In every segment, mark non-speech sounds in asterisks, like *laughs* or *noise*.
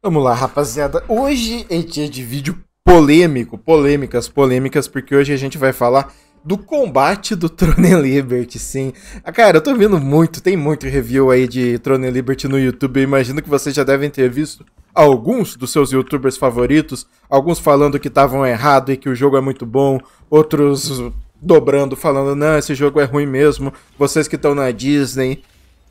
Vamos lá, rapaziada. Hoje é dia de vídeo polêmico, polêmicas, polêmicas, porque hoje a gente vai falar do combate do Throne Liberty, sim. Ah, cara, eu tô vendo muito, tem muito review aí de Throne Liberty no YouTube. Eu imagino que vocês já devem ter visto alguns dos seus youtubers favoritos, alguns falando que estavam errado e que o jogo é muito bom, outros dobrando, falando, não, esse jogo é ruim mesmo, vocês que estão na Disney.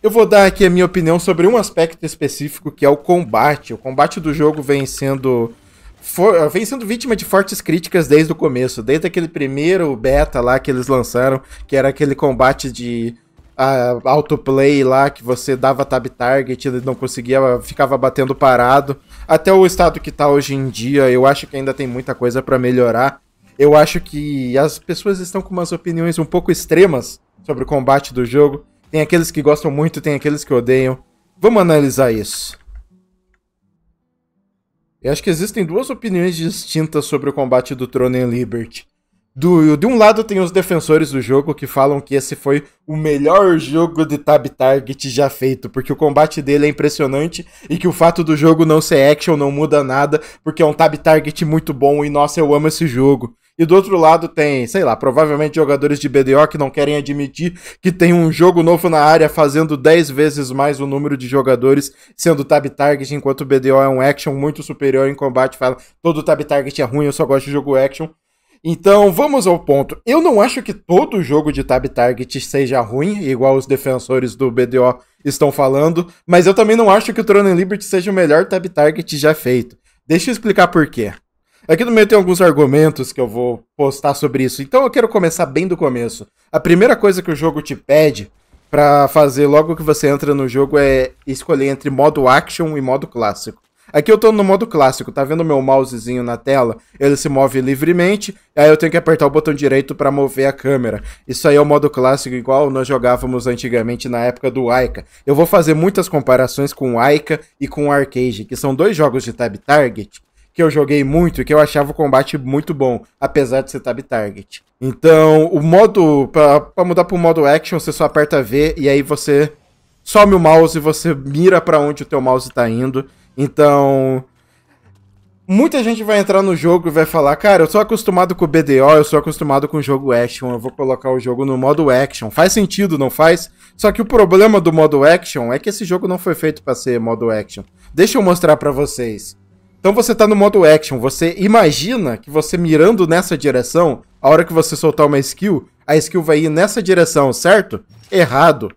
Eu vou dar aqui a minha opinião sobre um aspecto específico que é o combate. O combate do jogo vem sendo, for, vem sendo vítima de fortes críticas desde o começo, desde aquele primeiro beta lá que eles lançaram, que era aquele combate de uh, autoplay lá, que você dava tab target, ele não conseguia, ficava batendo parado. Até o estado que tá hoje em dia, eu acho que ainda tem muita coisa para melhorar. Eu acho que as pessoas estão com umas opiniões um pouco extremas sobre o combate do jogo. Tem aqueles que gostam muito, tem aqueles que odeiam. Vamos analisar isso. Eu acho que existem duas opiniões distintas sobre o combate do Throne and Liberty. Do, de um lado tem os defensores do jogo que falam que esse foi o melhor jogo de Tab Target já feito, porque o combate dele é impressionante e que o fato do jogo não ser action não muda nada, porque é um Tab Target muito bom e nossa, eu amo esse jogo e do outro lado tem, sei lá, provavelmente jogadores de BDO que não querem admitir que tem um jogo novo na área fazendo 10 vezes mais o número de jogadores, sendo tab target, enquanto o BDO é um action muito superior em combate, fala, todo tab target é ruim, eu só gosto de jogo action. Então, vamos ao ponto. Eu não acho que todo jogo de tab target seja ruim, igual os defensores do BDO estão falando, mas eu também não acho que o Throne Liberty seja o melhor tab target já feito. Deixa eu explicar por quê. Aqui no meio tem alguns argumentos que eu vou postar sobre isso. Então eu quero começar bem do começo. A primeira coisa que o jogo te pede para fazer logo que você entra no jogo é escolher entre modo action e modo clássico. Aqui eu tô no modo clássico, tá vendo meu mousezinho na tela? Ele se move livremente, aí eu tenho que apertar o botão direito para mover a câmera. Isso aí é o modo clássico igual nós jogávamos antigamente na época do Aika. Eu vou fazer muitas comparações com Aika e com Arcade, que são dois jogos de tab target que eu joguei muito e que eu achava o combate muito bom, apesar de ser tab tá target. Então, o modo. para mudar pro modo action, você só aperta V e aí você some o mouse e você mira para onde o teu mouse tá indo. Então. Muita gente vai entrar no jogo e vai falar, cara, eu sou acostumado com o BDO, eu sou acostumado com o jogo action, eu vou colocar o jogo no modo action. Faz sentido, não faz? Só que o problema do modo action é que esse jogo não foi feito para ser modo action. Deixa eu mostrar para vocês. Então você tá no modo action, você imagina que você mirando nessa direção, a hora que você soltar uma skill, a skill vai ir nessa direção, certo? Errado.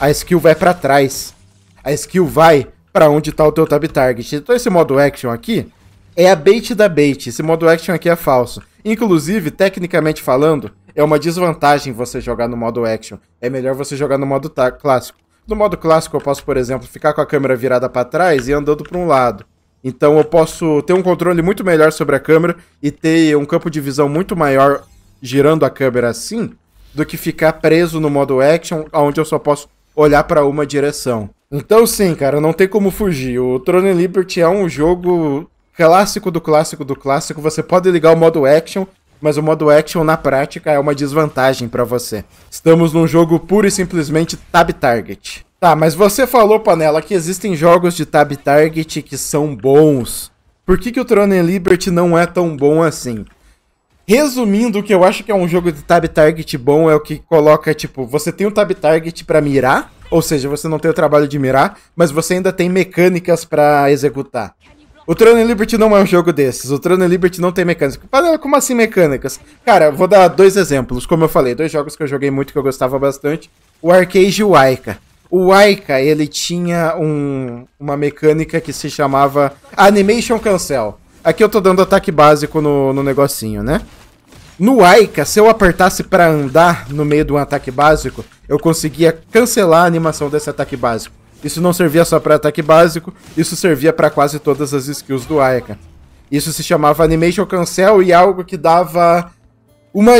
A skill vai para trás. A skill vai para onde tá o teu tab target. Então esse modo action aqui é a bait da bait. Esse modo action aqui é falso. Inclusive, tecnicamente falando, é uma desvantagem você jogar no modo action. É melhor você jogar no modo tá, clássico. No modo clássico, eu posso, por exemplo, ficar com a câmera virada para trás e andando para um lado. Então eu posso ter um controle muito melhor sobre a câmera e ter um campo de visão muito maior girando a câmera assim do que ficar preso no modo action, onde eu só posso olhar para uma direção. Então sim, cara, não tem como fugir. O Throne Liberty é um jogo clássico do clássico do clássico. Você pode ligar o modo action, mas o modo action na prática é uma desvantagem para você. Estamos num jogo puro e simplesmente tab target. Tá, mas você falou, Panela, que existem jogos de Tab Target que são bons. Por que, que o Throne Liberty não é tão bom assim? Resumindo, o que eu acho que é um jogo de Tab Target bom é o que coloca, tipo, você tem um Tab Target para mirar, ou seja, você não tem o trabalho de mirar, mas você ainda tem mecânicas para executar. O Throne Liberty não é um jogo desses. O Throne Liberty não tem mecânicas. Panela, como assim mecânicas? Cara, vou dar dois exemplos. Como eu falei, dois jogos que eu joguei muito que eu gostava bastante. O Arcade e o o Aika, ele tinha um, uma mecânica que se chamava Animation Cancel. Aqui eu tô dando ataque básico no, no negocinho, né? No Aika, se eu apertasse para andar no meio de um ataque básico, eu conseguia cancelar a animação desse ataque básico. Isso não servia só para ataque básico, isso servia para quase todas as skills do Aika. Isso se chamava Animation Cancel e algo que dava uma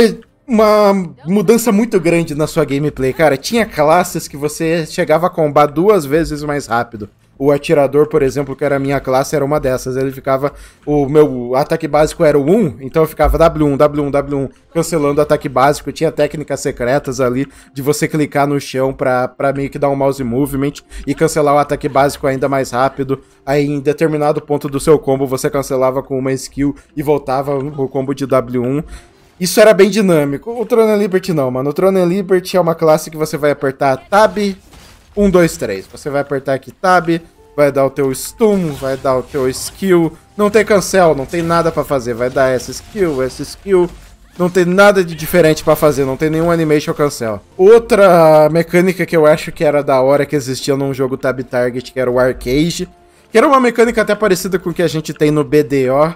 uma mudança muito grande na sua gameplay, cara. Tinha classes que você chegava a combar duas vezes mais rápido. O atirador, por exemplo, que era a minha classe, era uma dessas. Ele ficava. O meu ataque básico era o 1, então eu ficava W1, W1, W1, cancelando o ataque básico. Tinha técnicas secretas ali de você clicar no chão pra, pra meio que dar um mouse movement e cancelar o ataque básico ainda mais rápido. Aí em determinado ponto do seu combo você cancelava com uma skill e voltava o combo de W1 isso era bem dinâmico. O Tron Liberty não, mano. O Tron Liberty é uma classe que você vai apertar Tab 1, 2, 3. Você vai apertar aqui Tab, vai dar o teu stun, vai dar o teu skill. Não tem cancel, não tem nada para fazer. Vai dar essa skill, essa skill. Não tem nada de diferente para fazer, não tem nenhum animation cancel. Outra mecânica que eu acho que era da hora que existia num jogo Tab Target, que era o Arcade, que era uma mecânica até parecida com o que a gente tem no BDO,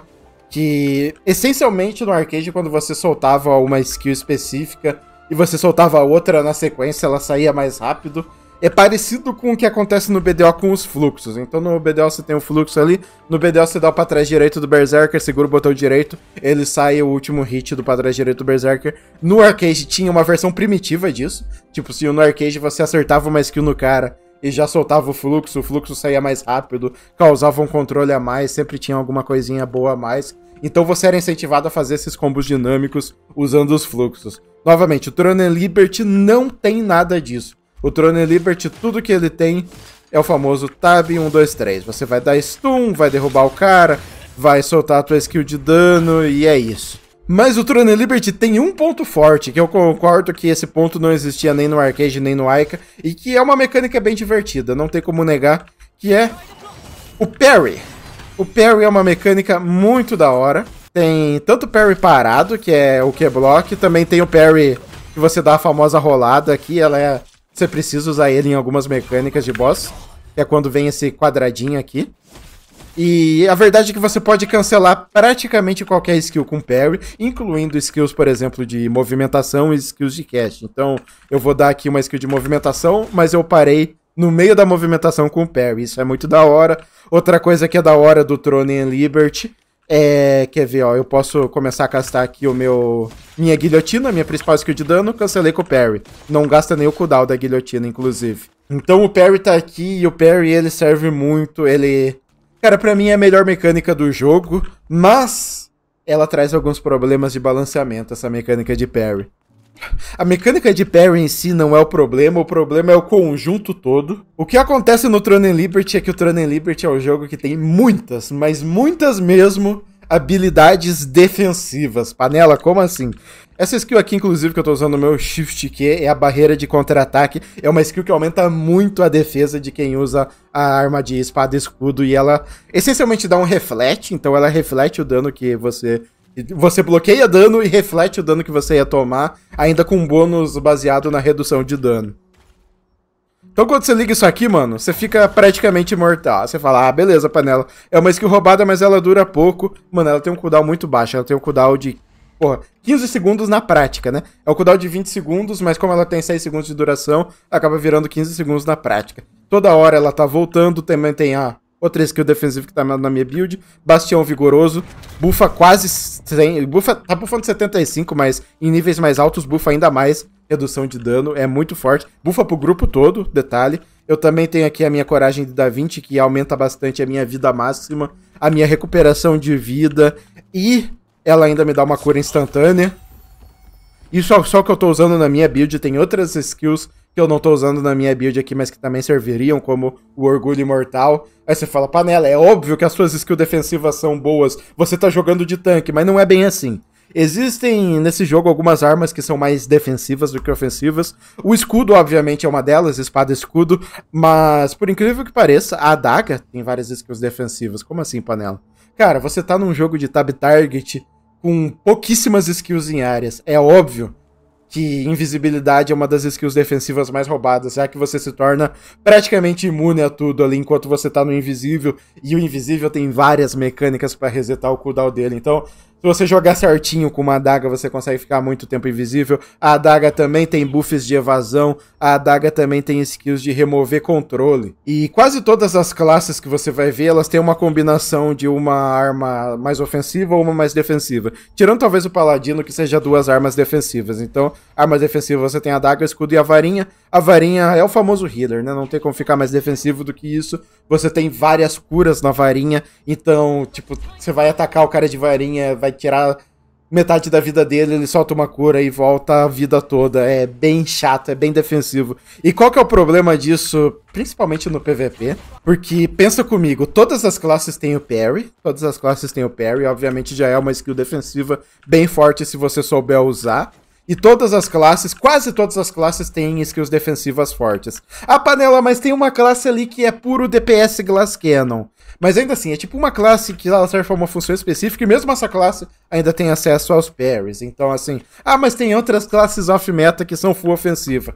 que essencialmente no arcade, quando você soltava uma skill específica e você soltava outra na sequência, ela saía mais rápido. É parecido com o que acontece no BDO com os fluxos. Então no BDO você tem um fluxo ali, no BDO você dá o pra trás direito do Berserker, segura o botão direito, ele sai o último hit do pra trás direito do Berserker. No arcade tinha uma versão primitiva disso. Tipo, se no arcade você acertava uma skill no cara e já soltava o fluxo, o fluxo saía mais rápido, causava um controle a mais, sempre tinha alguma coisinha boa a mais. Então você era incentivado a fazer esses combos dinâmicos usando os fluxos. Novamente, o Throne Liberty não tem nada disso. O Throne Liberty, tudo que ele tem é o famoso tab 1, 2, 3. Você vai dar stun, vai derrubar o cara, vai soltar a tua skill de dano e é isso. Mas o Throne Liberty tem um ponto forte, que eu concordo que esse ponto não existia nem no arcade nem no Ica, e que é uma mecânica bem divertida, não tem como negar, que é o parry. O parry é uma mecânica muito da hora. Tem tanto o parry parado, que é o Q-Block, também tem o parry que você dá a famosa rolada aqui, ela é... Você precisa usar ele em algumas mecânicas de boss, que é quando vem esse quadradinho aqui. E a verdade é que você pode cancelar praticamente qualquer skill com parry, incluindo skills, por exemplo, de movimentação e skills de cast. Então, eu vou dar aqui uma skill de movimentação, mas eu parei no meio da movimentação com o parry. Isso é muito da hora. Outra coisa que é da hora do Throne and Liberty é. Quer ver, ó. Eu posso começar a castar aqui o meu. Minha guilhotina, minha principal skill de dano, cancelei com o parry. Não gasta nem o cooldown da guilhotina, inclusive. Então o parry tá aqui e o parry ele serve muito. Ele. Cara, pra mim é a melhor mecânica do jogo, mas ela traz alguns problemas de balanceamento, essa mecânica de parry. *laughs* A mecânica de parry em si não é o problema, o problema é o conjunto todo. O que acontece no Tron Liberty é que o Tron Liberty é um jogo que tem muitas, mas muitas mesmo, habilidades defensivas. Panela, como assim? Essa skill aqui, inclusive, que eu tô usando no meu Shift Q, é a barreira de contra-ataque. É uma skill que aumenta muito a defesa de quem usa a arma de espada e escudo. E ela essencialmente dá um reflete, então ela reflete o dano que você você bloqueia dano e reflete o dano que você ia tomar, ainda com bônus baseado na redução de dano. Então quando você liga isso aqui, mano, você fica praticamente imortal. Você fala, ah, beleza, panela. É uma skill roubada, mas ela dura pouco. Mano, ela tem um cooldown muito baixo. Ela tem um cooldown de, porra, 15 segundos na prática, né? É um cooldown de 20 segundos, mas como ela tem 6 segundos de duração, acaba virando 15 segundos na prática. Toda hora ela tá voltando, também tem a ah, outra skill defensiva que tá na minha build, Bastião Vigoroso, bufa quase 100, bufa, tá bufando 75, mas em níveis mais altos bufa ainda mais, redução de dano, é muito forte, bufa pro grupo todo, detalhe, eu também tenho aqui a minha coragem de dar 20, que aumenta bastante a minha vida máxima, a minha recuperação de vida e ela ainda me dá uma cura instantânea. Isso é só o que eu tô usando na minha build, tem outras skills que eu não tô usando na minha build aqui, mas que também serviriam, como o Orgulho Imortal. Aí você fala, panela, é óbvio que as suas skills defensivas são boas, você tá jogando de tanque, mas não é bem assim. Existem nesse jogo algumas armas que são mais defensivas do que ofensivas. O escudo, obviamente, é uma delas, espada escudo, mas por incrível que pareça, a adaga tem várias skills defensivas. Como assim, panela? Cara, você tá num jogo de tab target com pouquíssimas skills em áreas. É óbvio que invisibilidade é uma das skills defensivas mais roubadas, já que você se torna praticamente imune a tudo ali enquanto você tá no invisível, e o invisível tem várias mecânicas para resetar o cooldown dele. Então, se você jogar certinho com uma adaga, você consegue ficar muito tempo invisível. A adaga também tem buffs de evasão. A adaga também tem skills de remover controle. E quase todas as classes que você vai ver, elas têm uma combinação de uma arma mais ofensiva ou uma mais defensiva. Tirando talvez o paladino, que seja duas armas defensivas. Então, arma defensiva você tem a adaga, escudo e a varinha. A varinha é o famoso healer, né? Não tem como ficar mais defensivo do que isso. Você tem várias curas na varinha. Então, tipo, você vai atacar o cara de varinha, vai tirar metade da vida dele, ele solta uma cura e volta a vida toda. É bem chato, é bem defensivo. E qual que é o problema disso, principalmente no PVP? Porque pensa comigo, todas as classes têm o parry, todas as classes têm o parry, obviamente já é uma skill defensiva bem forte se você souber usar. E todas as classes, quase todas as classes têm skills defensivas fortes. A panela, mas tem uma classe ali que é puro DPS Glass Cannon. Mas ainda assim, é tipo uma classe que ela serve para uma função específica e mesmo essa classe ainda tem acesso aos parries. Então, assim, ah, mas tem outras classes off-meta que são full ofensiva.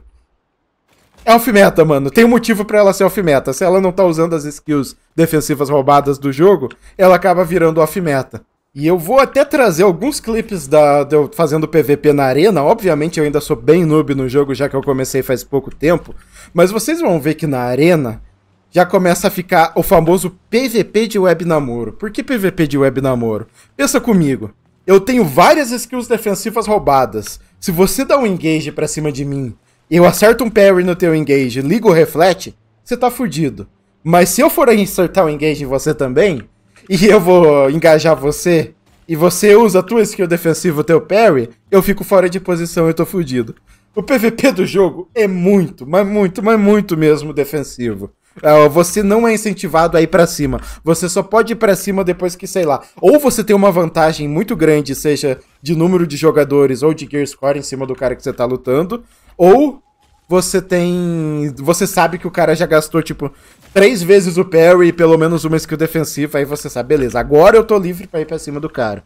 É off-meta, mano. Tem um motivo para ela ser off-meta. Se ela não tá usando as skills defensivas roubadas do jogo, ela acaba virando off-meta. E eu vou até trazer alguns clipes da, de eu fazendo PVP na arena. Obviamente eu ainda sou bem noob no jogo, já que eu comecei faz pouco tempo. Mas vocês vão ver que na arena já começa a ficar o famoso PVP de web namoro. Por que PVP de web namoro? Pensa comigo. Eu tenho várias skills defensivas roubadas. Se você dá um engage para cima de mim, eu acerto um parry no teu engage, ligo o reflete, você tá fudido. Mas se eu for acertar um engage em você também, e eu vou engajar você, e você usa a tua skill defensiva, o teu parry, eu fico fora de posição e tô fudido. O PVP do jogo é muito, mas muito, mas muito mesmo defensivo. É, você não é incentivado a ir pra cima. Você só pode ir pra cima depois que, sei lá, ou você tem uma vantagem muito grande, seja de número de jogadores ou de gear score em cima do cara que você tá lutando, ou você tem. Você sabe que o cara já gastou, tipo, três vezes o parry e pelo menos uma skill defensiva. Aí você sabe, beleza, agora eu tô livre pra ir pra cima do cara.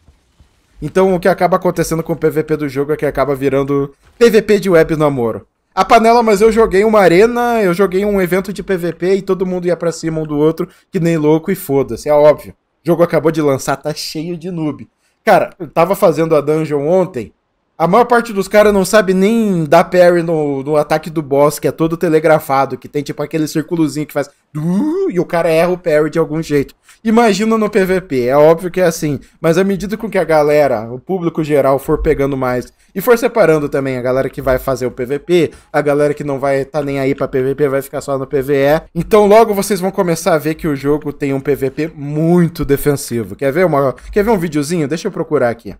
Então o que acaba acontecendo com o PVP do jogo é que acaba virando PVP de web namoro a panela, mas eu joguei uma arena, eu joguei um evento de PVP e todo mundo ia pra cima um do outro, que nem louco e foda-se, é óbvio. O jogo acabou de lançar, tá cheio de noob. Cara, eu tava fazendo a dungeon ontem, a maior parte dos caras não sabe nem dar parry no, no ataque do boss, que é todo telegrafado, que tem tipo aquele círculozinho que faz. E o cara erra o parry de algum jeito. Imagina no PVP, é óbvio que é assim. Mas à medida com que a galera, o público geral, for pegando mais e for separando também a galera que vai fazer o PVP, a galera que não vai estar tá nem aí pra PVP, vai ficar só no PVE. Então logo vocês vão começar a ver que o jogo tem um PVP muito defensivo. Quer ver, uma, quer ver um videozinho? Deixa eu procurar aqui.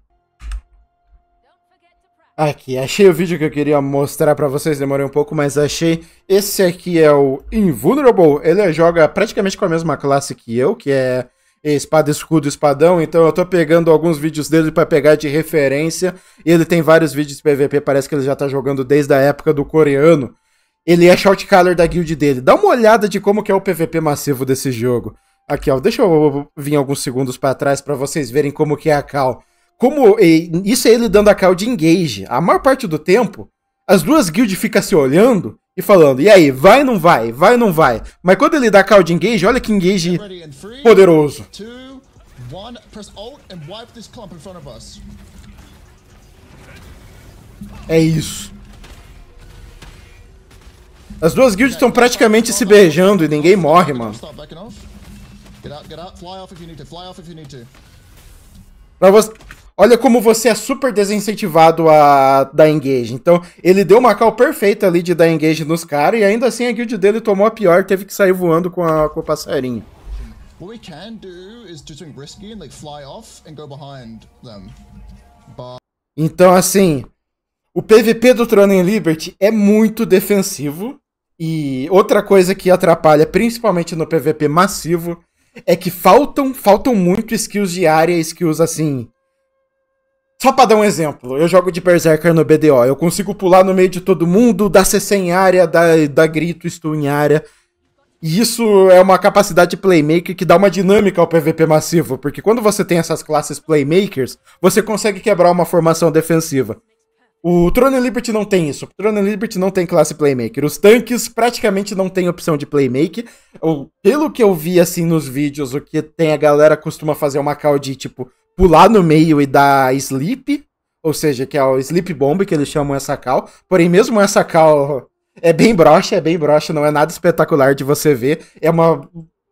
Aqui, achei o vídeo que eu queria mostrar para vocês, demorei um pouco, mas achei. Esse aqui é o Invulnerable, ele joga praticamente com a mesma classe que eu, que é espada, escudo, espadão, então eu tô pegando alguns vídeos dele para pegar de referência. Ele tem vários vídeos de PVP, parece que ele já tá jogando desde a época do coreano. Ele é shoutcaller da guild dele. Dá uma olhada de como que é o PVP massivo desse jogo. Aqui, ó, deixa eu vir alguns segundos para trás para vocês verem como que é a cal. Como isso é ele dando a call de engage. A maior parte do tempo, as duas guilds ficam se olhando e falando, e aí, vai ou não vai? Vai ou não vai? Mas quando ele dá call de engage, olha que engage poderoso. É isso. As duas guilds estão praticamente se beijando e ninguém morre, mano. Pra você... Olha como você é super desincentivado a dar engage. Então, ele deu uma call perfeita ali de dar engage nos caras, e ainda assim a guild dele tomou a pior, teve que sair voando com, a, com o passarinho. risky like fly off behind them. But... Então, assim, o PVP do Throne Liberty é muito defensivo. E outra coisa que atrapalha, principalmente no PVP massivo, é que faltam, faltam muito skills de área, skills assim, só pra dar um exemplo, eu jogo de Berserker no BDO. Eu consigo pular no meio de todo mundo, dar CC em área, dar, dar grito, estou em área. E isso é uma capacidade playmaker que dá uma dinâmica ao PVP massivo, porque quando você tem essas classes playmakers, você consegue quebrar uma formação defensiva. O Throne Liberty não tem isso. O Throne Liberty não tem classe playmaker. Os tanques praticamente não tem opção de playmaker. Pelo que eu vi assim nos vídeos, o que tem a galera costuma fazer uma call de tipo pular no meio e dar sleep, ou seja, que é o sleep bomb que eles chamam essa cal. Porém, mesmo essa cal é bem broxa, é bem broxa, não é nada espetacular de você ver. É uma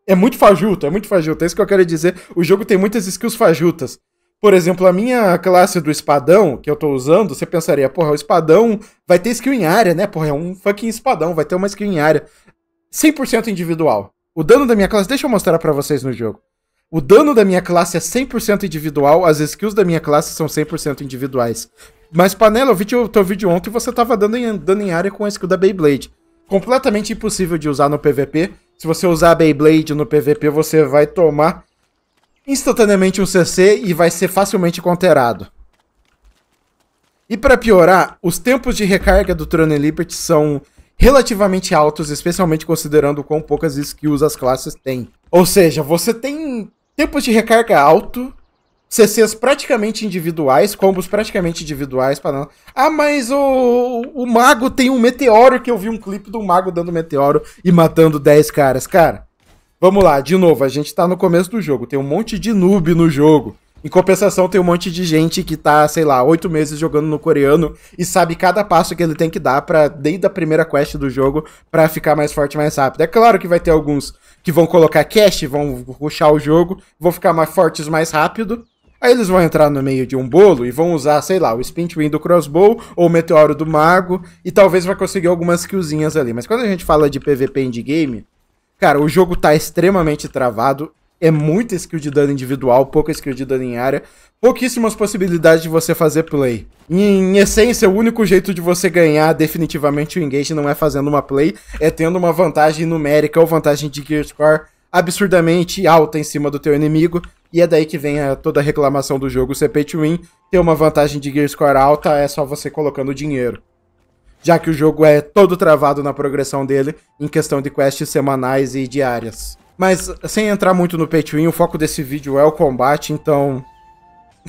é muito fajuto, é muito fajuto. É isso que eu quero dizer. O jogo tem muitas skills fajutas. Por exemplo, a minha classe do espadão, que eu tô usando, você pensaria, porra, o espadão vai ter skill em área, né? Porra, é um fucking espadão, vai ter uma skill em área. 100% individual. O dano da minha classe, deixa eu mostrar para vocês no jogo. O dano da minha classe é 100% individual, as skills da minha classe são 100% individuais. Mas, Panela, eu vi o teu vídeo ontem e você tava dando em, dando em área com a skill da Beyblade. Completamente impossível de usar no PVP. Se você usar a Beyblade no PVP, você vai tomar instantaneamente um CC e vai ser facilmente conterado. E para piorar, os tempos de recarga do Tron Liberty são relativamente altos, especialmente considerando quão poucas skills as classes têm. Ou seja, você tem Tempos de recarga alto, CCs praticamente individuais, combos praticamente individuais para não. Ah, mas o, o mago tem um meteoro que eu vi um clipe do mago dando meteoro e matando 10 caras, cara. Vamos lá, de novo, a gente tá no começo do jogo, tem um monte de noob no jogo. Em compensação, tem um monte de gente que tá, sei lá, oito meses jogando no coreano e sabe cada passo que ele tem que dar para desde a primeira quest do jogo para ficar mais forte mais rápido. É claro que vai ter alguns que vão colocar cash, vão ruxar o jogo, vão ficar mais fortes mais rápido. Aí eles vão entrar no meio de um bolo e vão usar, sei lá, o Spin Wind do Crossbow ou o Meteoro do Mago e talvez vai conseguir algumas killzinhas ali. Mas quando a gente fala de PVP endgame, cara, o jogo tá extremamente travado é muita skill de dano individual, pouca skill de dano em área, pouquíssimas possibilidades de você fazer play. em essência, o único jeito de você ganhar definitivamente o engage não é fazendo uma play, é tendo uma vantagem numérica ou vantagem de gear score absurdamente alta em cima do teu inimigo, e é daí que vem a, toda a reclamação do jogo ser pay to win. Ter uma vantagem de gear score alta é só você colocando dinheiro. Já que o jogo é todo travado na progressão dele, em questão de quests semanais e diárias. Mas sem entrar muito no pay to win, o foco desse vídeo é o combate, então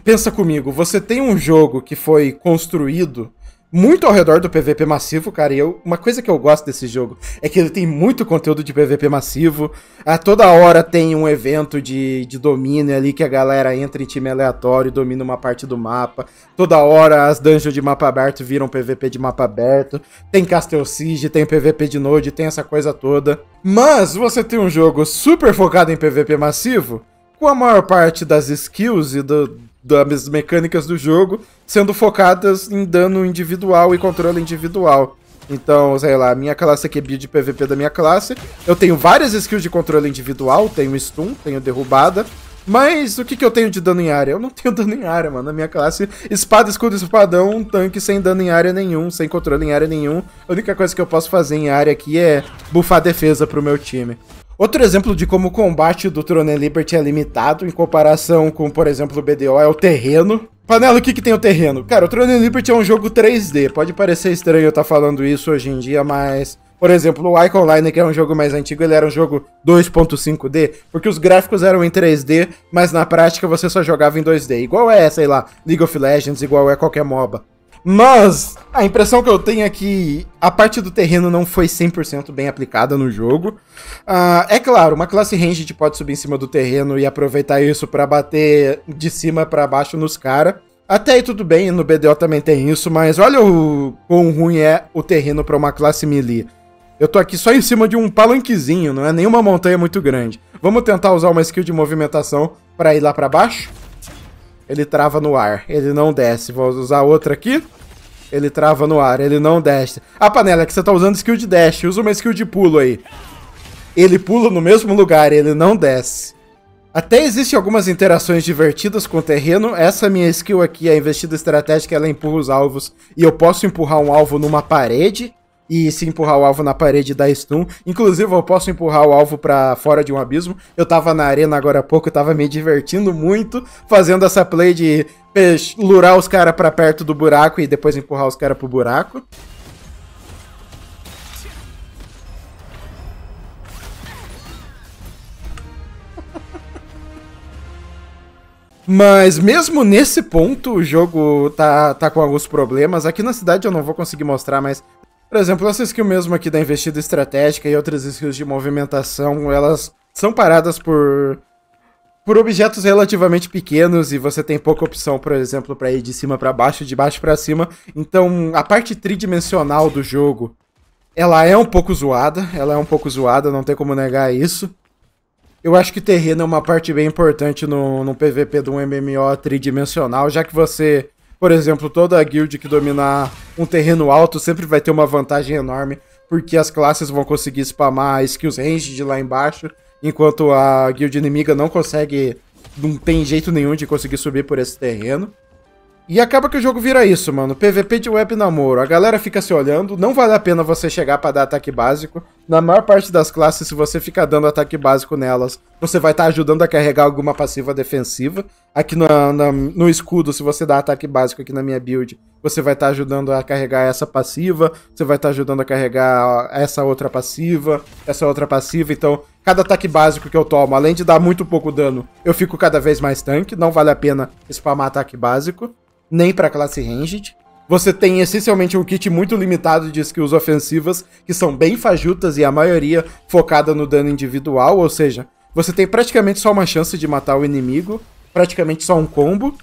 pensa comigo, você tem um jogo que foi construído muito ao redor do PVP massivo, cara. E eu, uma coisa que eu gosto desse jogo é que ele tem muito conteúdo de PVP massivo. A ah, toda hora tem um evento de, de domínio ali que a galera entra em time aleatório e domina uma parte do mapa. Toda hora as dungeons de mapa aberto viram PVP de mapa aberto. Tem Castle Siege, tem PVP de Node, tem essa coisa toda. Mas você tem um jogo super focado em PVP massivo, com a maior parte das skills e do das mecânicas do jogo, sendo focadas em dano individual e controle individual. Então, sei lá, a minha classe aqui é build de PVP da minha classe. Eu tenho várias skills de controle individual, tenho stun, tenho derrubada. Mas o que, que eu tenho de dano em área? Eu não *laughs* tenho dano em área, mano. Na minha classe, espada, escudo, espadão, um tanque sem dano em área nenhum, sem controle em área nenhum. A única coisa que eu posso fazer em área aqui é buffar defesa pro meu time. Outro exemplo de como o combate do Throne Liberty é limitado em comparação com, por exemplo, o BDO é o terreno. Panela, o que, que tem o terreno? Cara, o Throne Liberty é um jogo 3D. Pode parecer estranho eu estar tá falando isso hoje em dia, mas por exemplo, o Icon Line, que é um jogo mais antigo, ele era um jogo 2.5D, porque os gráficos eram em 3D, mas na prática você só jogava em 2D. Igual é, sei lá, League of Legends, igual é qualquer MOBA. Mas a impressão que eu tenho é que a parte do terreno não foi 100% bem aplicada no jogo. Uh, é claro, uma classe ranged pode subir em cima do terreno e aproveitar isso para bater de cima para baixo nos caras. Até aí tudo bem, no BDO também tem isso, mas olha o quão ruim é o terreno para uma classe melee. Eu tô aqui só em cima de um palanquezinho, não é nenhuma montanha muito grande. Vamos tentar usar uma skill de movimentação para ir lá para baixo? ele trava no ar, ele não desce. Vou usar outra aqui. Ele trava no ar, ele não desce. A ah, panela é que você tá usando skill de dash, usa uma skill de pulo aí. Ele pula no mesmo lugar, ele não desce. Até existem algumas interações divertidas com o terreno. Essa minha skill aqui, a investida estratégica, ela empurra os alvos. E eu posso empurrar um alvo numa parede e se empurrar o alvo na parede dá stun. Inclusive, eu posso empurrar o alvo para fora de um abismo. Eu tava na arena agora há pouco, eu tava me divertindo muito fazendo essa play de lurar os caras para perto do buraco e depois empurrar os caras pro buraco. *laughs* Mas mesmo nesse ponto, o jogo tá, tá com alguns problemas. Aqui na cidade eu não vou conseguir mostrar, mas por exemplo, essa skill mesmo aqui da investida estratégica e outras skills de movimentação, elas são paradas por por objetos relativamente pequenos e você tem pouca opção, por exemplo, para ir de cima para baixo, de baixo para cima. Então, a parte tridimensional do jogo, ela é um pouco zoada, ela é um pouco zoada, não tem como negar isso. Eu acho que terreno é uma parte bem importante no, no PVP de um MMO tridimensional, já que você por exemplo, toda guild que dominar um terreno alto sempre vai ter uma vantagem enorme, porque as classes vão conseguir spamar skills range de lá embaixo, enquanto a guild inimiga não consegue, não tem jeito nenhum de conseguir subir por esse terreno. E acaba que o jogo vira isso, mano. PVP de web namoro. A galera fica se olhando. Não vale a pena você chegar para dar ataque básico. Na maior parte das classes, se você ficar dando ataque básico nelas, você vai estar tá ajudando a carregar alguma passiva defensiva. Aqui na, no escudo, se você dá ataque básico aqui na minha build, você vai estar tá ajudando a carregar essa passiva. Você vai estar tá ajudando a carregar essa outra passiva. Essa outra passiva. Então, cada ataque básico que eu tomo, além de dar muito pouco dano, eu fico cada vez mais tanque. Não vale a pena spamar ataque básico nem para classe ranged. Você tem essencialmente um kit muito limitado de skills ofensivas, que são bem fajutas e a maioria focada no dano individual, ou seja, você tem praticamente só uma chance de matar o inimigo, praticamente só um combo.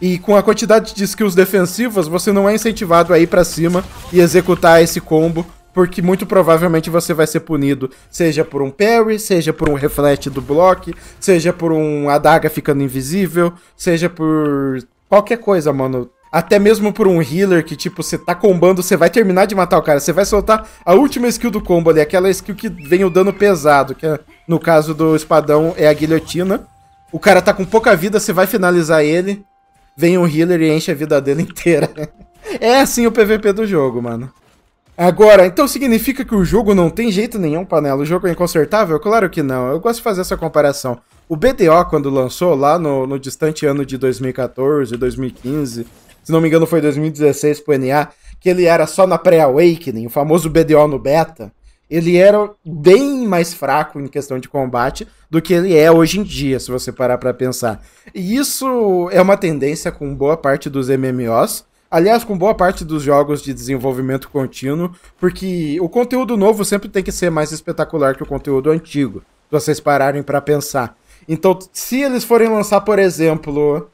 E com a quantidade de skills defensivas, você não é incentivado a ir para cima e executar esse combo, porque muito provavelmente você vai ser punido, seja por um parry, seja por um reflete do bloco, seja por um adaga ficando invisível, seja por qualquer coisa, mano. Até mesmo por um healer que, tipo, você tá combando, você vai terminar de matar o cara. Você vai soltar a última skill do combo ali, aquela skill que vem o dano pesado, que é, no caso do espadão é a guilhotina. O cara tá com pouca vida, você vai finalizar ele. Vem um healer e enche a vida dele *laughs* inteira. é assim o PVP do jogo, mano. Agora, então significa que o jogo não tem jeito nenhum, panela? O jogo é inconsertável? Claro que não. Eu gosto de fazer essa comparação. O BDO, quando lançou, lá no, no distante ano de 2014, 2015, se não me engano foi 2016 pro NA, que ele era só na pré-awakening, o famoso BDO no beta, ele era bem mais fraco em questão de combate do que ele é hoje em dia, se você parar para pensar. E isso é uma tendência com boa parte dos MMOs, aliás, com boa parte dos jogos de desenvolvimento contínuo, porque o conteúdo novo sempre tem que ser mais espetacular que o conteúdo antigo, se vocês pararem para pensar. Então, se eles forem lançar, por exemplo,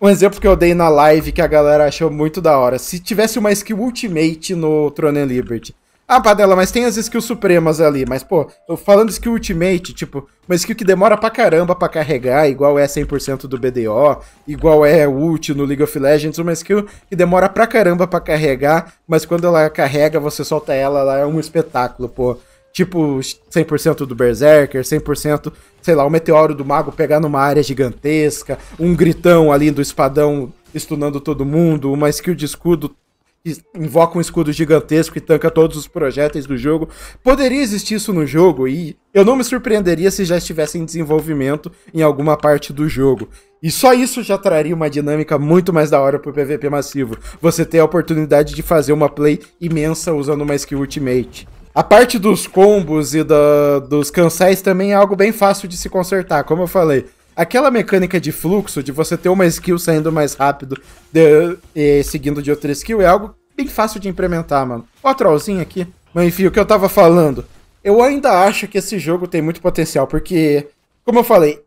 um exemplo que eu dei na live que a galera achou muito da hora, se tivesse uma skill Ultimate no Throne Liberty. Ah, Padela, mas tem as skills supremas ali, mas pô, eu falando skill Ultimate, tipo, uma skill que demora pra caramba pra carregar, igual é 100% do BDO, igual é ult no League of Legends, uma skill que demora pra caramba pra carregar, mas quando ela carrega, você solta ela, ela é um espetáculo, pô tipo 100% do Berserker, 100%, sei lá, o meteoro do mago pegar numa área gigantesca, um gritão ali do espadão estunando todo mundo, uma skill de escudo que invoca um escudo gigantesco e tanca todos os projéteis do jogo. Poderia existir isso no jogo e eu não me surpreenderia se já estivesse em desenvolvimento em alguma parte do jogo. E só isso já traria uma dinâmica muito mais da hora pro PVP massivo. Você ter a oportunidade de fazer uma play imensa usando uma skill ultimate. A parte dos combos e da, dos cancéis também é algo bem fácil de se consertar, como eu falei. Aquela mecânica de fluxo, de você ter uma skill saindo mais rápido de, e seguindo de outra skill, é algo bem fácil de implementar, mano. Ó a trollzinha aqui. Mas enfim, o que eu tava falando. Eu ainda acho que esse jogo tem muito potencial, porque, como eu falei,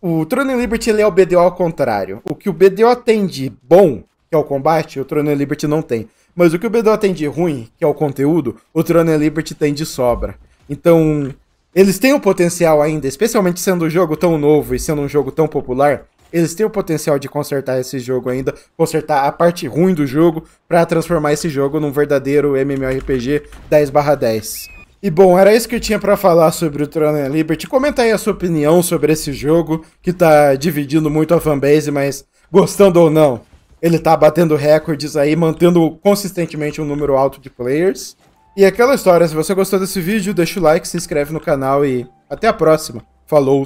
o Throne Liberty ele é o BDO ao contrário. O que o BDO tem de bom que é o combate, o Throne Liberty não tem. Mas o que o BDO tem de ruim, que é o conteúdo, o Throne Liberty tem de sobra. Então, eles têm o potencial ainda, especialmente sendo um jogo tão novo e sendo um jogo tão popular, eles têm o potencial de consertar esse jogo ainda, consertar a parte ruim do jogo para transformar esse jogo num verdadeiro MMORPG 10/10. E bom, era isso que eu tinha para falar sobre o Throne Liberty. Comenta aí a sua opinião sobre esse jogo que tá dividindo muito a fanbase, mas gostando ou não, ele tá batendo recordes aí, mantendo consistentemente um número alto de players. E aquela história, se você gostou desse vídeo, deixa o like, se inscreve no canal e até a próxima. Falou!